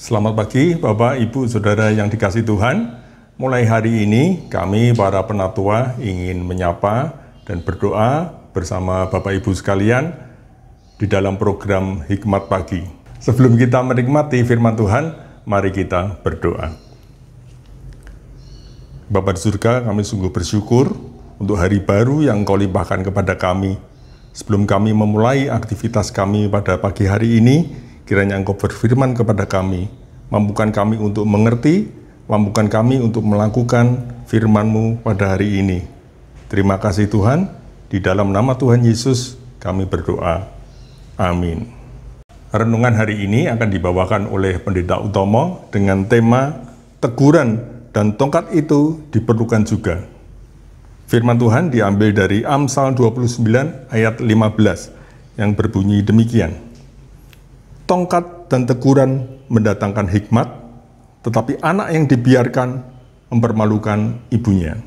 Selamat pagi Bapak, Ibu, Saudara yang dikasih Tuhan. Mulai hari ini kami para penatua ingin menyapa dan berdoa bersama Bapak Ibu sekalian di dalam program Hikmat Pagi. Sebelum kita menikmati firman Tuhan, mari kita berdoa. Bapak di surga, kami sungguh bersyukur untuk hari baru yang kau limpahkan kepada kami. Sebelum kami memulai aktivitas kami pada pagi hari ini, Kiranya Engkau berfirman kepada kami, mampukan kami untuk mengerti, mampukan kami untuk melakukan firman-Mu pada hari ini. Terima kasih Tuhan, di dalam nama Tuhan Yesus kami berdoa. Amin. Renungan hari ini akan dibawakan oleh Pendeta Utomo dengan tema Teguran dan tongkat itu diperlukan juga. Firman Tuhan diambil dari Amsal 29 ayat 15 yang berbunyi demikian. Tongkat dan teguran mendatangkan hikmat, tetapi anak yang dibiarkan mempermalukan ibunya.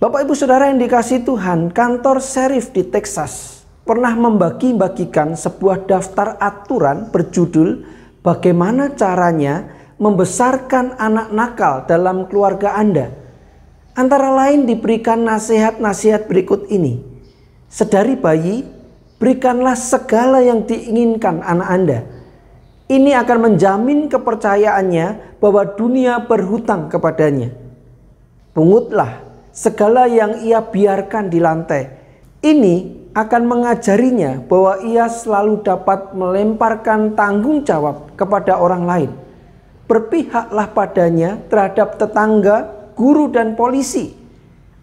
Bapak Ibu Saudara yang dikasih Tuhan, kantor serif di Texas pernah membagi-bagikan sebuah daftar aturan berjudul bagaimana caranya membesarkan anak nakal dalam keluarga Anda. Antara lain diberikan nasihat-nasihat berikut ini. Sedari bayi, Berikanlah segala yang diinginkan anak Anda. Ini akan menjamin kepercayaannya bahwa dunia berhutang kepadanya. Pungutlah segala yang ia biarkan di lantai. Ini akan mengajarinya bahwa ia selalu dapat melemparkan tanggung jawab kepada orang lain. Berpihaklah padanya terhadap tetangga, guru, dan polisi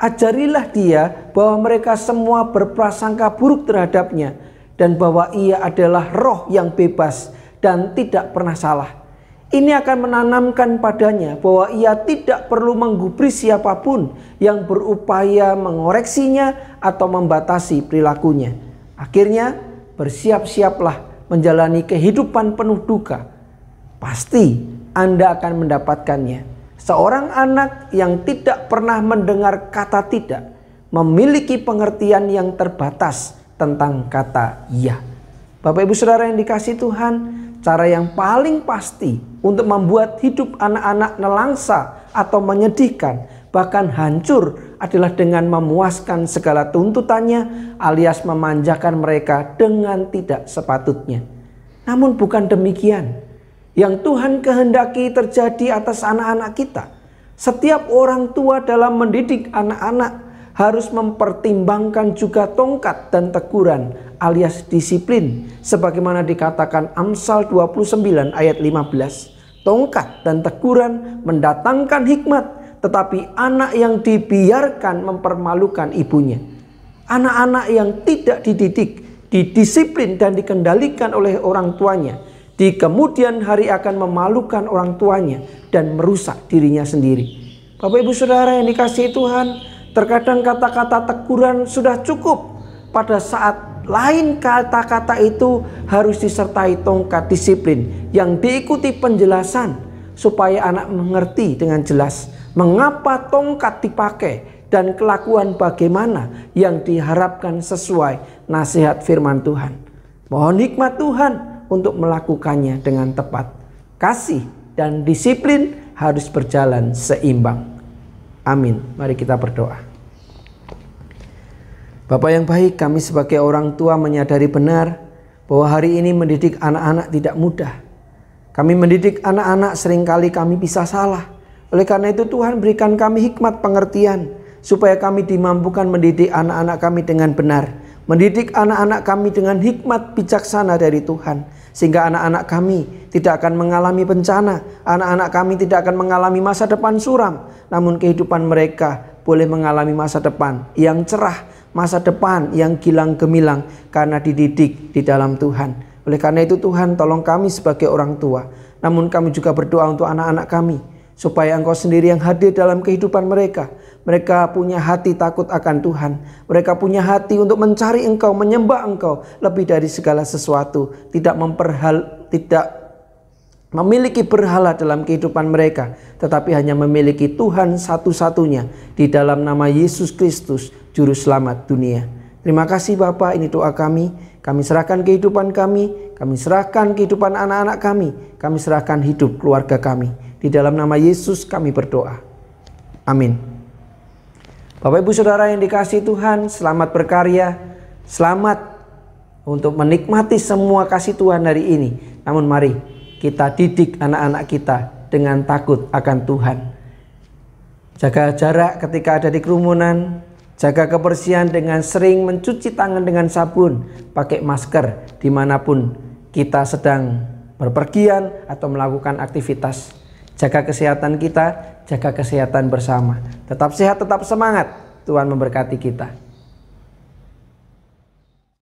Ajarilah dia bahwa mereka semua berprasangka buruk terhadapnya dan bahwa ia adalah roh yang bebas dan tidak pernah salah. Ini akan menanamkan padanya bahwa ia tidak perlu menggubris siapapun yang berupaya mengoreksinya atau membatasi perilakunya. Akhirnya, bersiap-siaplah menjalani kehidupan penuh duka. Pasti Anda akan mendapatkannya. Seorang anak yang tidak pernah mendengar kata tidak memiliki pengertian yang terbatas tentang kata "ya". Bapak, ibu, saudara yang dikasih Tuhan, cara yang paling pasti untuk membuat hidup anak-anak nelangsa atau menyedihkan, bahkan hancur, adalah dengan memuaskan segala tuntutannya, alias memanjakan mereka dengan tidak sepatutnya. Namun, bukan demikian yang Tuhan kehendaki terjadi atas anak-anak kita. Setiap orang tua dalam mendidik anak-anak harus mempertimbangkan juga tongkat dan teguran alias disiplin sebagaimana dikatakan Amsal 29 ayat 15. Tongkat dan teguran mendatangkan hikmat tetapi anak yang dibiarkan mempermalukan ibunya. Anak-anak yang tidak dididik, didisiplin dan dikendalikan oleh orang tuanya di kemudian hari akan memalukan orang tuanya dan merusak dirinya sendiri. Bapak ibu saudara yang dikasihi Tuhan, terkadang kata-kata teguran sudah cukup. Pada saat lain kata-kata itu harus disertai tongkat disiplin yang diikuti penjelasan supaya anak mengerti dengan jelas mengapa tongkat dipakai dan kelakuan bagaimana yang diharapkan sesuai nasihat firman Tuhan. Mohon hikmat Tuhan untuk melakukannya dengan tepat. Kasih dan disiplin harus berjalan seimbang. Amin. Mari kita berdoa. Bapak yang baik, kami sebagai orang tua menyadari benar bahwa hari ini mendidik anak-anak tidak mudah. Kami mendidik anak-anak seringkali kami bisa salah. Oleh karena itu Tuhan berikan kami hikmat pengertian supaya kami dimampukan mendidik anak-anak kami dengan benar. Mendidik anak-anak kami dengan hikmat bijaksana dari Tuhan sehingga anak-anak kami tidak akan mengalami bencana, anak-anak kami tidak akan mengalami masa depan suram, namun kehidupan mereka boleh mengalami masa depan yang cerah, masa depan yang gilang gemilang karena dididik di dalam Tuhan. Oleh karena itu Tuhan tolong kami sebagai orang tua, namun kami juga berdoa untuk anak-anak kami supaya Engkau sendiri yang hadir dalam kehidupan mereka, mereka punya hati takut akan Tuhan. Mereka punya hati untuk mencari Engkau, menyembah Engkau lebih dari segala sesuatu. Tidak memperhal, tidak memiliki berhala dalam kehidupan mereka, tetapi hanya memiliki Tuhan satu-satunya di dalam nama Yesus Kristus, Juru Selamat dunia. Terima kasih Bapak, ini doa kami. Kami serahkan kehidupan kami, kami serahkan kehidupan anak-anak kami, kami serahkan hidup keluarga kami. Di dalam nama Yesus kami berdoa. Amin. Bapak Ibu Saudara yang dikasih Tuhan, selamat berkarya, selamat untuk menikmati semua kasih Tuhan hari ini. Namun mari kita didik anak-anak kita dengan takut akan Tuhan. Jaga jarak ketika ada di kerumunan, jaga kebersihan dengan sering mencuci tangan dengan sabun, pakai masker dimanapun kita sedang berpergian atau melakukan aktivitas. Jaga kesehatan kita jaga kesehatan bersama. Tetap sehat, tetap semangat. Tuhan memberkati kita.